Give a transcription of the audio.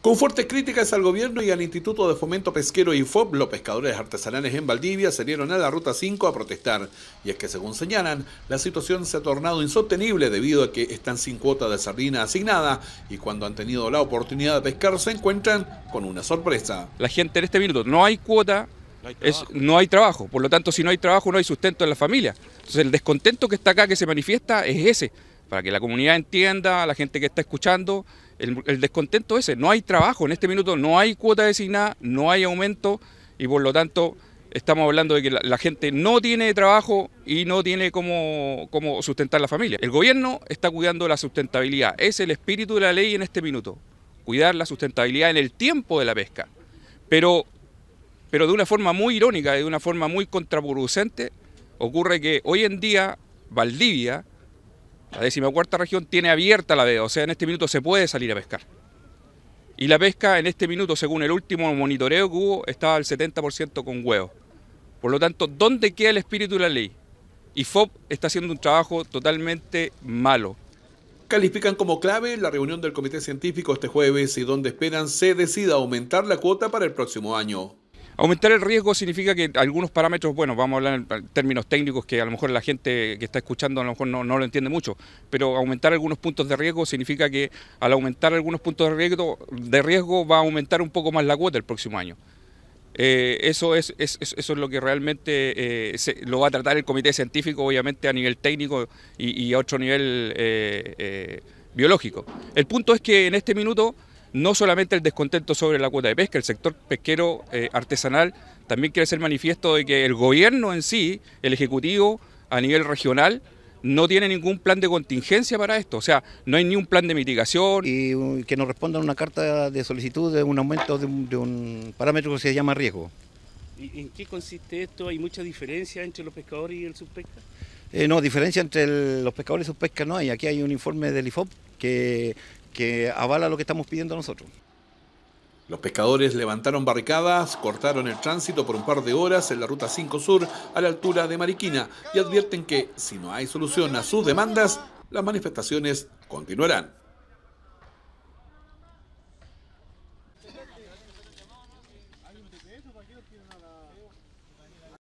Con fuertes críticas al gobierno y al Instituto de Fomento Pesquero IFOP, los pescadores artesanales en Valdivia salieron a la Ruta 5 a protestar. Y es que, según señalan, la situación se ha tornado insostenible debido a que están sin cuota de sardina asignada y cuando han tenido la oportunidad de pescar se encuentran con una sorpresa. La gente en este minuto no hay cuota, no hay trabajo, no hay trabajo. por lo tanto si no hay trabajo no hay sustento en la familia. Entonces el descontento que está acá, que se manifiesta, es ese para que la comunidad entienda, la gente que está escuchando, el, descontento ese. No hay trabajo en este minuto, no hay cuota designada, no hay aumento y por lo tanto estamos hablando de que la, gente no tiene trabajo y no tiene cómo, sustentar la familia. El gobierno está cuidando la sustentabilidad, es el espíritu de la ley en este minuto, cuidar la sustentabilidad en el tiempo de la pesca. Pero, pero de una forma muy irónica, de una forma muy contraproducente, ocurre que hoy en día Valdivia, la cuarta región tiene abierta la veda, o sea, en este minuto se puede salir a pescar. Y la pesca en este minuto, según el último monitoreo que hubo, estaba al 70% con huevo. Por lo tanto, ¿dónde queda el espíritu de la ley? Y FOB está haciendo un trabajo totalmente malo. Califican como clave la reunión del Comité Científico este jueves y donde esperan se decida aumentar la cuota para el próximo año. Aumentar el riesgo significa que algunos parámetros, bueno, vamos a hablar en términos técnicos que a lo mejor la gente que está escuchando a lo mejor no, lo entiende mucho, pero aumentar algunos puntos de riesgo significa que al aumentar algunos puntos de riesgo, de riesgo va a aumentar un poco más la cuota el próximo año. Eh, eso, es, eso es lo que realmente eh, lo va a tratar el comité científico, obviamente a nivel técnico y, a otro nivel eh, biológico. El punto es que en este minuto no solamente el descontento sobre la cuota de pesca, el sector pesquero eh, artesanal también quiere ser manifiesto de que el gobierno en sí, el Ejecutivo a nivel regional, no tiene ningún plan de contingencia para esto, o sea, no hay ni un plan de mitigación. Y uh, que nos respondan una carta de solicitud de un aumento de un, parámetro que se llama riesgo. ¿Y en qué consiste esto? ¿Hay mucha diferencia entre los pescadores y el subpesca? Eh, no, diferencia entre los pescadores y sus no hay. Aquí hay un informe del IFOP que que avala lo que estamos pidiendo nosotros. Los pescadores levantaron barricadas, cortaron el tránsito por un par de horas en la Ruta 5 Sur a la altura de Mariquina y advierten que si no hay solución a sus demandas, las manifestaciones continuarán.